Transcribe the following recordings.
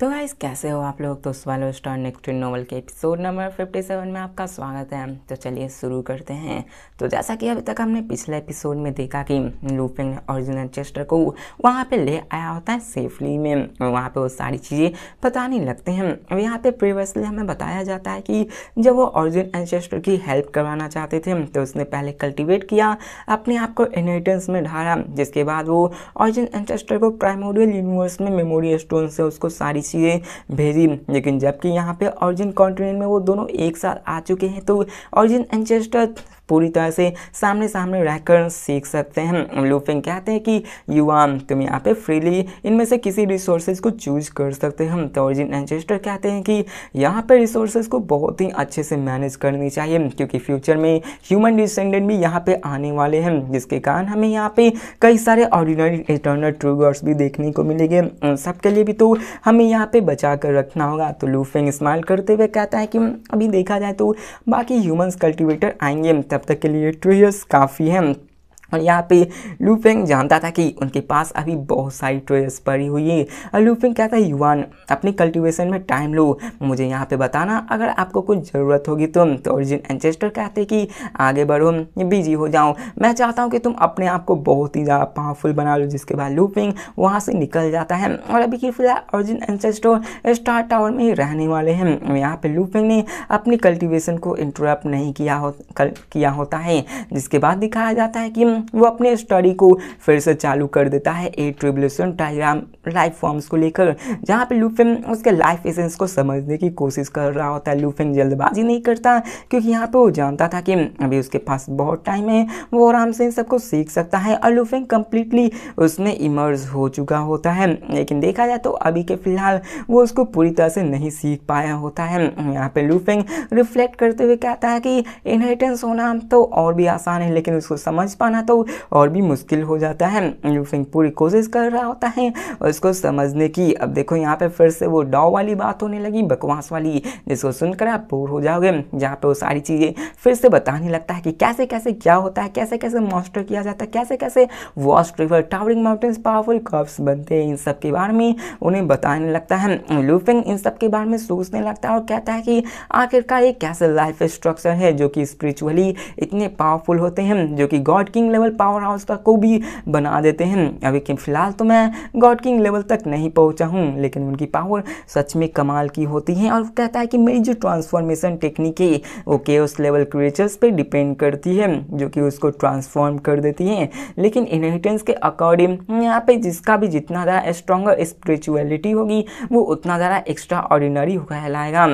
तो गाइस कैसे हो आप लोग तो स्वालो स्टार नेक्स्ट नोवल के एपिसोड नंबर 57 में आपका स्वागत है तो चलिए शुरू करते हैं तो जैसा कि अभी तक हमने पिछले एपिसोड में देखा कि लूपिंग ओरिजिनल चेस्टर को वहाँ पे ले आया होता है सेफली में और वहाँ पे वो सारी चीज़ें पता नहीं लगते हैं अब यहाँ पे प्रीवियसली हमें बताया जाता है कि जब वो ऑरिजिन एनचेस्टर की हेल्प करवाना चाहते थे तो उसने पहले कल्टिवेट किया अपने आप को इनहेरिटेंस में ढाला जिसके बाद वो ऑरिजिन एनचेस्टर को प्राइमोरियल यूनिवर्स में मेमोरी स्टोन से उसको सारी एनसीए भेजी लेकिन जबकि यहाँ पे ऑरिजिन कॉन्टिनेंट में वो दोनों एक साथ आ चुके हैं तो ऑरिजिन एंचेस्टर पूरी तरह से सामने सामने रहकर सीख सकते हैं लूफिंग कहते हैं कि युवा तुम यहाँ पे फ्रीली इनमें से किसी रिसोर्सेज को चूज कर सकते हैं तो ओरिजिन एंचेस्टर कहते हैं कि यहाँ पर रिसोर्सेज को बहुत ही अच्छे से मैनेज करनी चाहिए क्योंकि फ्यूचर में ह्यूमन डिसेंडेंट भी यहाँ पे आने वाले हैं जिसके कारण हमें यहाँ पे कई सारे ऑर्डिनरी इंटरनल ट्रूगर्स भी देखने को मिलेंगे उन सब लिए भी तो हमें यहाँ पे बचा कर रखना होगा तो लूफिंग स्माइल करते हुए कहता है कि अभी देखा जाए तो बाकी ह्यूमन्स कल्टिवेटर आएंगे तब तक के लिए टू ईयर्स काफ़ी हैं और यहाँ पे लूफिंग जानता था कि उनके पास अभी बहुत सारी ट्रेस पड़ी हुई है और लूफिंग कहता है युवान अपने कल्टीवेशन में टाइम लो मुझे यहाँ पे बताना अगर आपको कुछ ज़रूरत होगी तुम तो ओरिजिन एंचेस्टर कहते कि आगे बढ़ो बिजी हो जाओ मैं चाहता हूँ कि तुम अपने आप को बहुत ही ज़्यादा पावरफुल बना लो जिसके बाद लूफिंग वहाँ से निकल जाता है और अभी की फिलहाल ओरिजिन एंचेस्टर स्टार टावर में ही रहने वाले हैं यहाँ पर लूफिंग ने अपनी कल्टिवेशन को इंटरप्ट नहीं किया हो किया होता है जिसके बाद दिखाया जाता है कि वो अपने स्टडी को फिर से चालू कर देता है a tribulation diagram life forms को लेकर जहाँ पे लूफिंग उसके लाइफ एसेंस को समझने की कोशिश कर रहा होता है लूफिंग जल्दबाजी नहीं करता क्योंकि यहाँ पे वो जानता था कि अभी उसके पास बहुत टाइम है वो आराम से इन सबको सीख सकता है और लूफिंग कम्प्लीटली उसमें इमर्ज हो चुका होता है लेकिन देखा जाए तो अभी के फिलहाल वो उसको पूरी तरह से नहीं सीख पाया होता है यहाँ पे लूफिंग रिफ्लेक्ट करते हुए कहता है कि इनहेरिटेंस होना तो और भी आसान है लेकिन उसको समझ पाना तो और भी मुश्किल हो जाता है लूफिंग पूरी कोशिश कर रहा होता है और इसको समझने की अब देखो यहाँ पे फिर से वो डॉ वाली बात होने लगी बकवास वाली जिसको सुनकर आप बोर हो जाओगे जहाँ पे वो सारी चीज़ें फिर से बताने लगता है कि कैसे कैसे क्या होता है कैसे कैसे मॉस्टर किया जाता है कैसे कैसे vast river towering mountains powerful curves बनते हैं इन सब के बारे में उन्हें बताने लगता है लूफिंग इन सब के बारे में सोचने लगता है और कहता है कि आखिरकार एक कैसे लाइफ स्ट्रक्चर है जो कि स्पिरिचुअली इतने पावरफुल होते हैं जो कि god king level power house का को भी बना देते हैं अभी फिलहाल तो मैं गॉड किंग लेवल तक नहीं पहुँचा हूँ लेकिन उनकी पावर सच में कमाल की होती है और कहता है कि मेरी जो ट्रांसफॉर्मेशन टेक्निक है वो के उस लेवल क्रिएचर्स पर डिपेंड करती है जो कि उसको ट्रांसफॉर्म कर देती है लेकिन इनहेरिटेंस के अकॉर्डिंग यहाँ पे जिसका भी जितना ज़्यादा स्ट्रॉगर स्परिचुअलिटी होगी वो उतना ज़्यादा एक्स्ट्रा ऑर्डिनरी कहलाएगा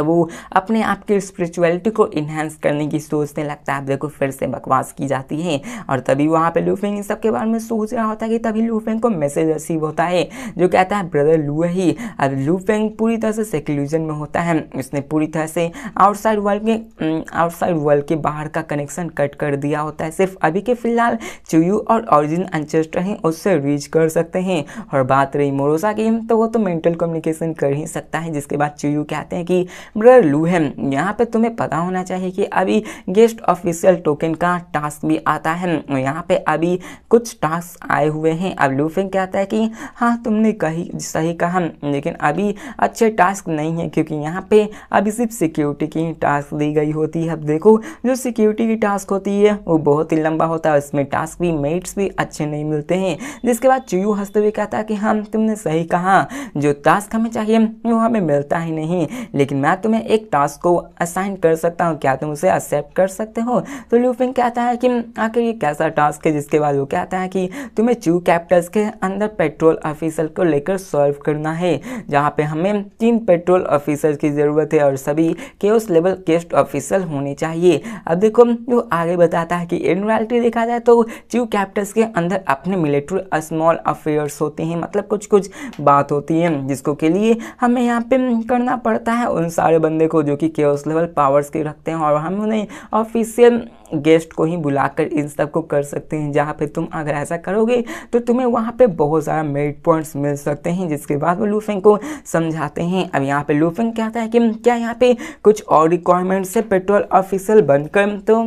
वो अपने आप के स्पिरिचुअलिटी को इन्हेंस करने की सोचने लगता है अब देखो फिर से बकवास की जाती है और तभी वहाँ पे लूफेंग इन सब के बारे में सोच रहा होता है कि तभी लूफेंग को मैसेज रिसीव होता है जो कहता है ब्रदर लू ही अब लूफेंग पूरी तरह से सेक्लूजन में होता है उसने पूरी तरह से आउटसाइड वर्ल्ड के आउटसाइड वर्ल्ड के बाहर का कनेक्शन कट कर दिया होता है सिर्फ अभी के फिलहाल चुयू और ऑरिजिन अनचेस्टर हैं उससे रीच कर सकते हैं और बात रही मोरोसा की तो वो तो मेंटल कम्युनिकेशन कर ही सकता है जिसके बाद चुयू कहते हैं कि ब्रर लू है यहाँ पे तुम्हें पता होना चाहिए कि अभी गेस्ट ऑफिशियल टोकन का टास्क भी आता है यहाँ पे अभी कुछ टास्क आए हुए हैं अब लूफिंग कहता है कि हाँ तुमने कही सही कहा लेकिन अभी अच्छे टास्क नहीं है क्योंकि यहाँ पे अभी सिर्फ सिक्योरिटी की टास्क दी गई होती है अब देखो जो सिक्योरिटी की टास्क होती है वो बहुत ही लंबा होता है इसमें टास्क भी मेट्स भी अच्छे नहीं मिलते हैं जिसके बाद चुयू हंसते हुए कहता है कि हाँ तुमने सही कहा जो टास्क हमें चाहिए वो हमें मिलता ही नहीं लेकिन मैं मैं तुम्हें एक टास्क को असाइन कर सकता हूँ क्या तुम उसे एक्सेप्ट कर सकते हो तो लूफिंग कहता है कि आखिर ये कैसा टास्क है जिसके बाद वो कहता है कि तुम्हें चू कैप्टल्स के अंदर पेट्रोल ऑफिसर को लेकर सॉल्व करना है जहाँ पे हमें तीन पेट्रोल ऑफिसर की ज़रूरत है और सभी के उस लेवल गेस्ट ऑफिसर होने चाहिए अब देखो वो आगे बताता है कि इन रियलिटी देखा जाए तो चू कैप्टल्स के अंदर अपने मिलिट्री स्मॉल अफेयर्स होते हैं मतलब कुछ कुछ बात होती है जिसको के लिए हमें यहाँ पे करना पड़ता है उन सारे बंदे को जो कि के लेवल पावर्स के रखते हैं और हम उन्हें ऑफिशियल गेस्ट को ही बुलाकर इन सब को कर सकते हैं जहाँ पे तुम अगर ऐसा करोगे तो तुम्हें वहाँ पे बहुत सारा मेरिट पॉइंट्स मिल सकते हैं जिसके बाद वो लूफिंग को समझाते हैं अब यहाँ पे लूफिंग कहता है कि क्या यहाँ पे कुछ और रिक्वायरमेंट्स है पेट्रोल ऑफिसियल बनकर तो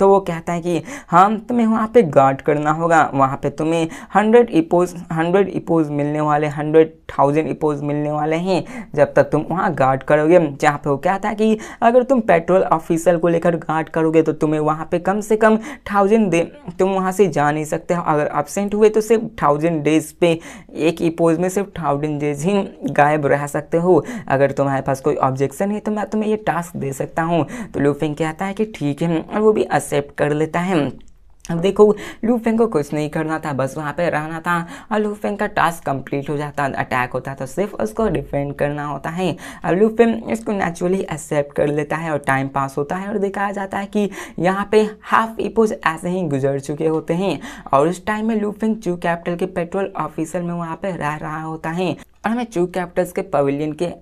तो वो कहता है कि हाँ तुम्हें वहाँ पे गार्ड करना होगा वहाँ पे तुम्हें हंड्रेड इपोज हंड्रेड इपोज मिलने वाले हंड्रेड थाउजेंड इपोज मिलने वाले हैं जब तक तुम वहाँ गार्ड करोगे जहाँ पे वो कहता है कि अगर तुम पेट्रोल ऑफिसर को लेकर गार्ड करोगे तो तुम्हें वहाँ पे कम से कम थाउजेंड दे तुम वहाँ से जा नहीं सकते हो अगर एबसेंट हुए तो सिर्फ थाउजेंड डेज पे एक इपोज में सिर्फ थाउजेंड डेज ही गायब रह सकते हो अगर तुम्हारे पास कोई ऑब्जेक्शन है तो मैं तुम्हें ये टास्क दे सकता हूँ तो लूफिंग कहता है कि ठीक है और वो भी एक्सेप्ट कर लेता है अब देखो लू फेंग को कुछ नहीं करना था बस वहाँ पे रहना था और लू फेंग का टास्क कंप्लीट हो जाता अटैक होता तो सिर्फ उसको डिफेंड करना होता है और लू फेंग इसको नेचुरली एक्सेप्ट कर लेता है और टाइम पास होता है और दिखाया जाता है कि यहाँ पे हाफ इपोज ऐसे ही गुजर चुके होते हैं और उस टाइम में लू फेंग चू कैपिटल के पेट्रोल ऑफिसर में वहाँ पर रह रहा होता है और हमें चू कैपिटल्स के पवेलियन के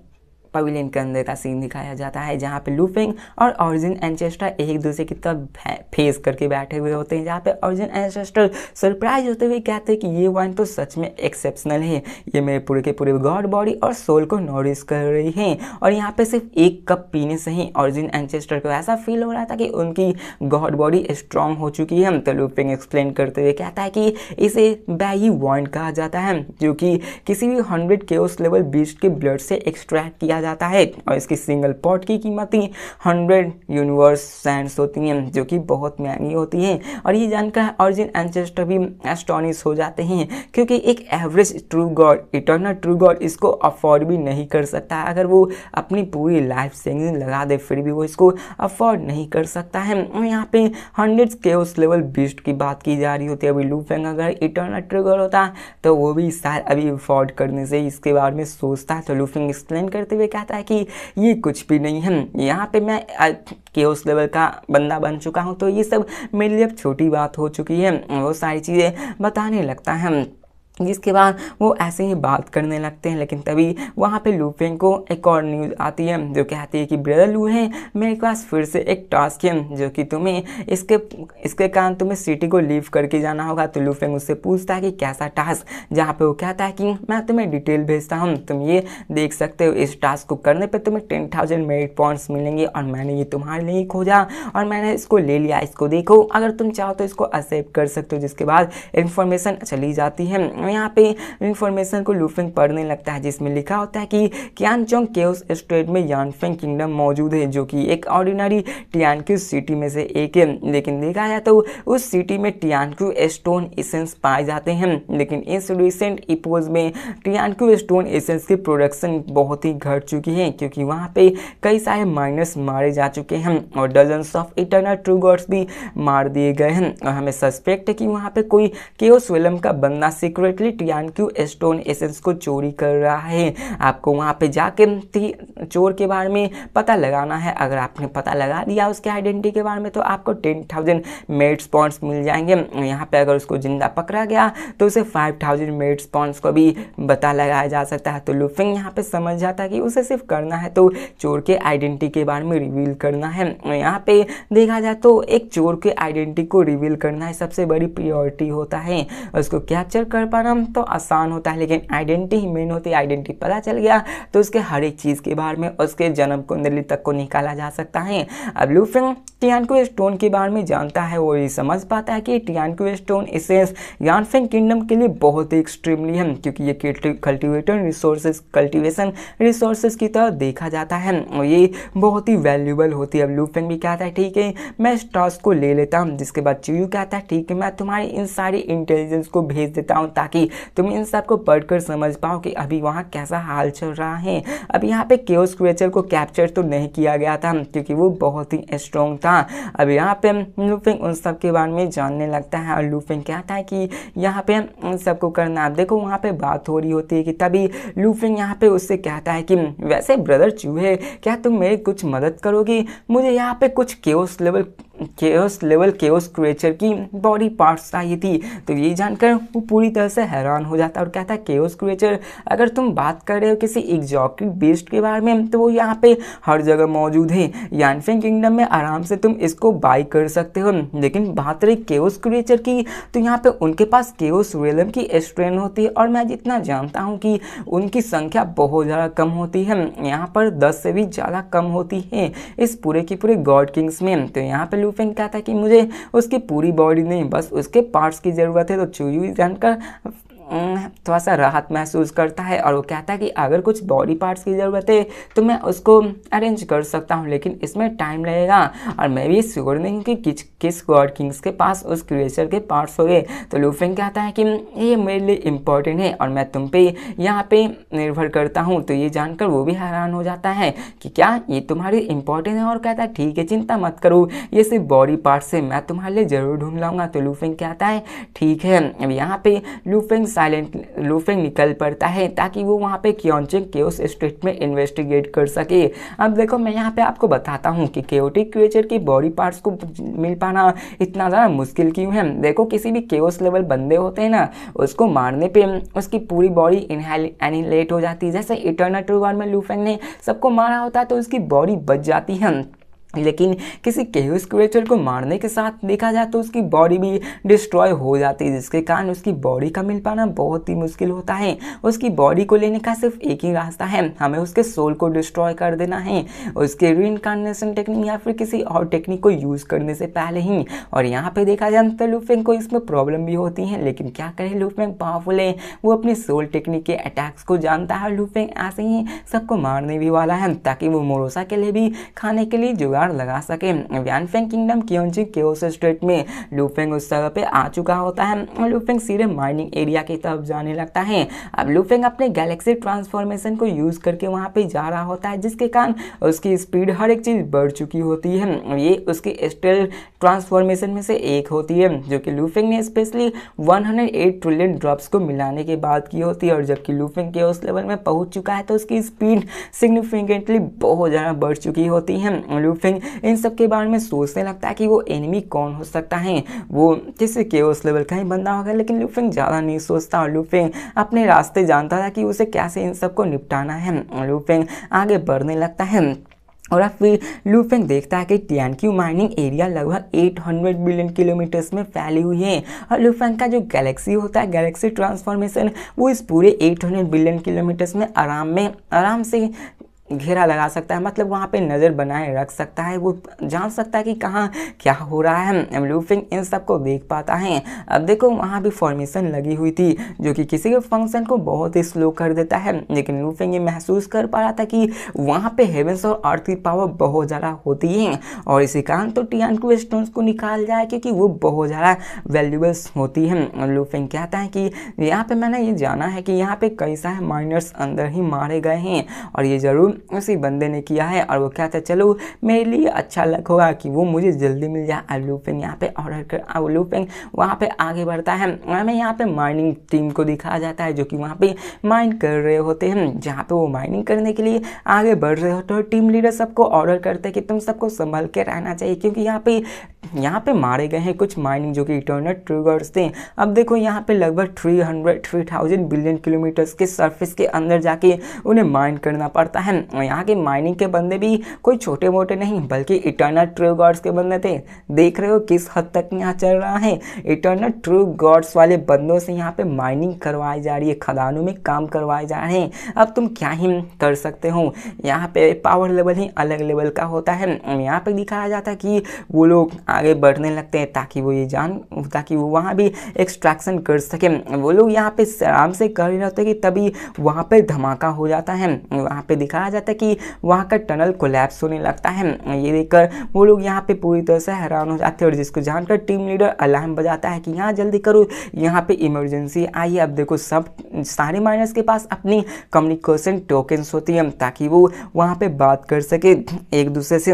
पवेलियन के अंदर का सीन दिखाया जाता है जहाँ पे लूफिंग और ऑरिजिन एनचेस्टर एक दूसरे की तरफ फेस करके बैठे हुए होते हैं जहाँ पे ऑरिजिन एनचेस्टर सरप्राइज होते हुए कहते हैं कि ये वाइन तो सच में एक्सेप्शनल है ये मेरे पूरे के पूरे गॉड बॉडी और सोल को नॉरिश कर रही है और यहाँ पे सिर्फ एक कप पीने से ही ऑरिजिन एनचेस्टर को ऐसा फील हो रहा था कि उनकी गॉड बॉडी स्ट्रांग हो चुकी है तो लूपिंग एक्सप्लेन करते हुए कहता है कि इसे बैगी वाइन कहा जाता है जो कि किसी भी हंड्रेड के लेवल बीस्ट के ब्लड से एक्सट्रैक्ट किया जाता है और इसकी सिंगल पॉट की कीमत ही हंड्रेड यूनिवर्स सेंट्स होती हैं जो कि बहुत महंगी होती हैं और ये जानकर ऑरिजिन एंचेस्टर भी एस्टोनिश हो जाते हैं क्योंकि एक average true god eternal true god इसको अफोर्ड भी नहीं कर सकता अगर वो अपनी पूरी लाइफ सेविंग लगा दे फिर भी वो इसको अफोर्ड नहीं कर सकता है यहाँ पे हंड्रेड के उस लेवल बीस्ट की बात की जा रही होती है अभी लू फेंग अगर इटर्नल ट्रिगर होता तो वो भी शायद अभी अफोर्ड करने से इसके बारे में सोचता है तो लू एक्सप्लेन करते हुए कहता है कि ये कुछ भी नहीं है यहाँ पे मैं के उस लेवल का बंदा बन चुका हूँ तो ये सब मेरे लिए अब छोटी बात हो चुकी है वो सारी चीज़ें बताने लगता है जिसके बाद वो ऐसे ही बात करने लगते हैं लेकिन तभी वहाँ पे लूफेंग को एक और न्यूज़ आती है जो कहती है कि ब्रदर लू है मेरे पास फिर से एक टास्क है जो कि तुम्हें इसके इसके कारण तुम्हें सिटी को लीव करके जाना होगा तो लूफेंग उससे पूछता है कि कैसा टास्क जहाँ पे वो कहता है कि मैं तुम्हें डिटेल भेजता हूँ तुम ये देख सकते हो इस टास्क को करने पर तुम्हें टेन थाउजेंड मेरिट पॉइंट्स मिलेंगे और मैंने ये तुम्हारे लिए खोजा और मैंने इसको ले लिया इसको देखो अगर तुम चाहो तो इसको एक्सेप्ट कर सकते हो जिसके बाद इन्फॉर्मेशन चली जाती है यहाँ पे इंफॉर्मेशन को लूफिंग पढ़ने लगता है जिसमें लिखा होता है कि क्यानचोंग केउस स्टेट में यानफेंग किंगडम मौजूद है जो कि एक ऑर्डिनरी टियानक्यू सिटी में से एक है लेकिन देखा जाए तो उस सिटी में टियानक्यू स्टोन एसेंस पाए जाते हैं लेकिन इस रिसेंट इपोज में टियानक्यू स्टोन एसेंस की प्रोडक्शन बहुत ही घट चुकी है क्योंकि वहाँ पर कई सारे माइनस मारे जा चुके हैं और dozens of eternal true gods भी मार दिए गए हैं और हमें सस्पेक्ट है कि वहाँ पर कोई केओस वेलम का बंदा secret secretly Tianqiu stone essence को चोरी कर रहा है आपको वहाँ पे जाके चोर के बारे में पता लगाना है अगर आपने पता लगा दिया उसके आइडेंटिटी के बारे में तो आपको टेन थाउजेंड मेड पॉइंट्स मिल जाएंगे यहाँ पे अगर उसको जिंदा पकड़ा गया तो उसे फाइव थाउजेंड मेड पॉइंट्स को भी पता लगाया जा सकता है तो लुफिंग यहाँ पे समझ जाता है कि उसे सिर्फ करना है तो चोर के आइडेंटिटी के बारे में रिवील करना है यहाँ पे देखा जाए तो एक चोर के आइडेंटिटी को रिवील करना है सबसे बड़ी प्रियोरिटी होता है उसको कैप्चर कर पा नाम तो आसान होता है लेकिन आइडेंटिटी ही मेन होती है आइडेंटिटी पता चल गया तो उसके हर एक चीज़ के बारे में उसके जन्म कुंडली तक को निकाला जा सकता है अब लूफिंग टियानक्यू स्टोन के बारे में जानता है वो ये समझ पाता है कि टियानक्यू स्टोन इसे यानफिंग किंगडम के लिए बहुत ही एक्सट्रीमली है क्योंकि ये कल्टिवेटर रिसोर्स कल्टिवेशन रिसोर्सेज की तरह देखा जाता है और ये बहुत ही वैल्यूबल होती है अब लूफिंग भी कहता है ठीक है मैं इस को ले लेता हूँ जिसके बाद चूयू कहता है ठीक है मैं तुम्हारी इन सारी इंटेलिजेंस को भेज देता हूँ ताकि ताकि तुम इन सब को पढ़कर समझ पाओ कि अभी वहाँ कैसा हाल चल रहा है अब यहाँ पे केओस क्रिएचर को कैप्चर तो नहीं किया गया था क्योंकि वो बहुत ही स्ट्रॉन्ग था अब यहाँ पे लूफिंग उन सब के बारे में जानने लगता है और लूफिंग कहता है कि यहाँ पे उन सबको करना अब देखो वहाँ पे बात हो रही होती है कि तभी लूफिंग यहाँ पे उससे कहता है कि वैसे ब्रदर चूहे क्या तुम मेरी कुछ मदद करोगी मुझे यहाँ पे कुछ chaos level chaos level chaos creature की बॉडी पार्ट्स चाहिए थी तो ये जानकर वो पूरी तरह से हैरान हो जाता है और कहता है केओस क्रिएचर अगर तुम बात कर रहे हो किसी एग्जॉक्टिव बेस्ट के बारे में तो वो यहाँ पे हर जगह मौजूद है यानफिंग किंगडम में आराम से तुम इसको बाई कर सकते हो लेकिन बात रही केओस क्रिएचर की तो यहाँ पर उनके पास केओस रेलम की स्ट्रेन होती है और मैं जितना जानता हूँ कि उनकी संख्या बहुत ज़्यादा कम होती है यहाँ पर दस से भी ज़्यादा कम होती है इस पूरे की पूरे गॉड किंग्स में तो यहाँ पर लुपेन कहा था कि मुझे उसकी पूरी बॉडी नहीं बस उसके पार्ट्स की ज़रूरत है तो चुयू जानकर हम्म, थोड़ा सा राहत महसूस करता है और वो कहता है कि अगर कुछ बॉडी पार्ट्स की ज़रूरत है तो मैं उसको अरेंज कर सकता हूँ लेकिन इसमें टाइम लगेगा और मैं भी श्योर नहीं हूँ कि किस किस गॉड किंग्स के पास उस क्रिएचर के पार्ट्स हो गए तो लूफिन कहता है कि ये मेरे लिए इम्पोर्टेंट है और मैं तुम पे यहाँ पर निर्भर करता हूँ तो ये जानकर वो भी हैरान हो जाता है कि क्या ये तुम्हारी इंपॉर्टेंट है और कहता है ठीक है चिंता मत करो ये सिर्फ बॉडी पार्ट से मैं तुम्हारे लिए ज़रूर ढूंढ लाऊंगा तो लूफिंग कहता है ठीक है अब यहाँ पे लूफिंग साइलेंट लूफिंग निकल पड़ता है ताकि वो वहाँ पे क्योंचिंग उस स्ट्रीट में इन्वेस्टिगेट कर सके अब देखो मैं यहाँ पे आपको बताता हूँ कि केओटिक क्रिएचर की बॉडी पार्ट्स को मिल पाना इतना ज़्यादा मुश्किल क्यों है देखो किसी भी केओस लेवल बंदे होते हैं ना उसको मारने पर उसकी पूरी बॉडी इनहेल एनिलेट हो जाती है जैसे इटर्नटोर में लूफेंग ने सबको मारा होता है तो उसकी बॉडी बच जाती है लेकिन किसी केहूस क्रिएचर को मारने के साथ देखा जाए तो उसकी बॉडी भी डिस्ट्रॉय हो जाती है जिसके कारण उसकी बॉडी का मिल पाना बहुत ही मुश्किल होता है उसकी बॉडी को लेने का सिर्फ एक ही रास्ता है हमें उसके सोल को डिस्ट्रॉय कर देना है उसके री इनकारनेशन टेक्निक या फिर किसी और टेक्निक को यूज़ करने से पहले ही और यहाँ पर देखा जाए तो लूफेंग को इसमें प्रॉब्लम भी होती है लेकिन क्या करें लूफेंग पावरफुल है वो अपनी सोल टेक्निक के अटैक्स को जानता है लूफेंग ऐसे ही सबको मारने भी वाला है ताकि वो मोरोसा के लिए भी खाने के लिए जुगाड़ कगार लगा सके व्यानफेंग किंगडम क्योंजिंग के उस स्टेट में लूफेंग उस जगह पे आ चुका होता है लूफेंग सीधे माइनिंग एरिया की तरफ जाने लगता है अब लूफेंग अपने गैलेक्सी ट्रांसफॉर्मेशन को यूज़ करके वहाँ पे जा रहा होता है जिसके कारण उसकी स्पीड हर एक चीज़ बढ़ चुकी होती है ये उसके स्टेल ट्रांसफॉर्मेशन में से एक होती है जो कि लूफेंग ने स्पेशली 108 ट्रिलियन ड्रॉप्स को मिलाने के बाद की होती है और जबकि लूफिंग के उस लेवल में पहुंच चुका है तो उसकी स्पीड सिग्निफिकेंटली बहुत ज़्यादा बढ़ चुकी होती है लूफिंग स्कोरिंग इन सब के बारे में सोचने लगता है कि वो एनिमी कौन हो सकता है वो किसी के उस लेवल का ही बंदा होगा लेकिन लुफिंग ज़्यादा नहीं सोचता और लुफिंग अपने रास्ते जानता था कि उसे कैसे इन सब को निपटाना है लुफिंग आगे बढ़ने लगता है और अब फिर लूफेंग देखता है कि टियानक्यू माइनिंग एरिया लगभग 800 बिलियन किलोमीटर्स में फैली हुई है और लूफेंग का जो गैलेक्सी होता है गैलेक्सी ट्रांसफॉर्मेशन वो इस पूरे 800 बिलियन किलोमीटर्स में आराम में आराम से घेरा लगा सकता है मतलब वहाँ पे नज़र बनाए रख सकता है वो जान सकता है कि कहाँ क्या हो रहा है लूफिंग इन सब को देख पाता है अब देखो वहाँ भी फॉर्मेशन लगी हुई थी जो कि किसी के फंक्शन को बहुत ही स्लो कर देता है लेकिन लूफिंग ये महसूस कर पा रहा था कि वहाँ पे हेवेंस और अर्थ की पावर बहुत ज़्यादा होती है और इसी कारण तो टियान को स्टोन्स को निकाल जाए क्योंकि वो बहुत ज़्यादा वैल्यूबल्स होती है लूफिंग कहता है कि यहाँ पर मैंने ये जाना है कि यहाँ पर कई सारे माइनर्स अंदर ही मारे गए हैं और ये ज़रूर उसी बंदे ने किया है और वो क्या था चलो मेरे लिए अच्छा लक होगा कि वो मुझे जल्दी मिल जाए और लूपिंग यहाँ पे ऑर्डर कर लूपिंग वहाँ पे आगे बढ़ता है हमें यहाँ पे माइनिंग टीम को दिखाया जाता है जो कि वहाँ पे माइन कर रहे होते हैं जहाँ पे वो माइनिंग करने के लिए आगे बढ़ रहे होते हैं टीम लीडर सबको ऑर्डर करते हैं कि तुम सबको संभल के रहना चाहिए क्योंकि यहाँ पे यहाँ पे मारे गए हैं कुछ माइनिंग जो कि इंटरनेट ट्रिगर्स थे अब देखो यहाँ पे लगभग three hundred three thousand billion kilometres के सरफेस के अंदर जाके उन्हें माइन करना पड़ता है यहाँ के माइनिंग के बंदे भी कोई छोटे मोटे नहीं बल्कि इंटरनेट ट्रू गॉड्स के बंदे थे देख रहे हो किस हद तक यहाँ चल रहा है इंटरनेट ट्रू गॉड्स वाले बंदों से यहाँ पे माइनिंग करवाई जा रही है खदानों में काम करवाए जा रहे हैं अब तुम क्या ही कर सकते हो यहाँ पे पावर लेवल ही अलग लेवल का होता है यहाँ पर दिखाया जाता है कि वो लोग आगे बढ़ने लगते हैं ताकि वो ये जान ताकि वो वहाँ भी एक्सट्रैक्शन कर सकें वो लोग यहाँ पे आराम से कर रहे होते कि तभी वहाँ पे धमाका हो जाता है वहाँ पे दिखाया जाता है कि वहाँ का टनल कोलैप्स होने लगता है ये देखकर वो लोग यहाँ पे पूरी तरह से हैरान हो जाते हैं और जिसको जानकर टीम लीडर अलार्म बजाता है कि यहाँ जल्दी करो यहाँ पर इमरजेंसी आई है अब देखो सब सारे माइनर्स के पास अपनी कम्युनिकेशन टोकन्स होती हैं ताकि वो वहाँ पर बात कर सके एक दूसरे से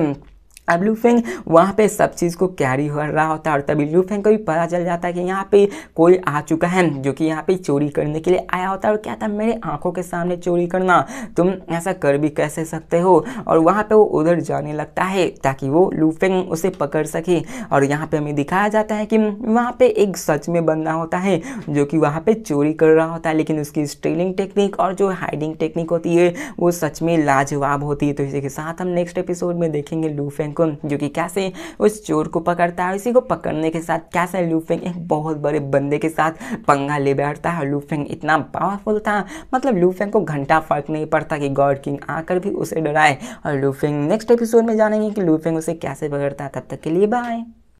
अब लूफेंग वहाँ पे सब चीज़ को कैरी हो रहा होता है और तभी लूफेंग को भी पता चल जाता है कि यहाँ पे कोई आ चुका है जो कि यहाँ पे चोरी करने के लिए आया होता है और क्या था मेरे आंखों के सामने चोरी करना तुम ऐसा कर भी कैसे सकते हो और वहाँ पे वो उधर जाने लगता है ताकि वो लूफेंग उसे पकड़ सके और यहाँ पर हमें दिखाया जाता है कि वहाँ पर एक सच में बंदा होता है जो कि वहाँ पर चोरी कर रहा होता है लेकिन उसकी स्टेलिंग टेक्निक और जो हाइडिंग टेक्निक होती है वो सच में लाजवाब होती है तो इसी के साथ हम नेक्स्ट एपिसोड में देखेंगे लूफेंग को जो कि कैसे उस चोर को पकड़ता है इसी को पकड़ने के साथ कैसे लूफेंग एक बहुत बड़े बंदे के साथ पंगा ले बैठता है लूफेंग इतना पावरफुल था मतलब लूफेंग को घंटा फर्क नहीं पड़ता कि गॉड किंग आकर भी उसे डराए और लूफेंग नेक्स्ट एपिसोड में जानेंगे कि लूफेंग उसे कैसे पकड़ता है तब तक के लिए बाय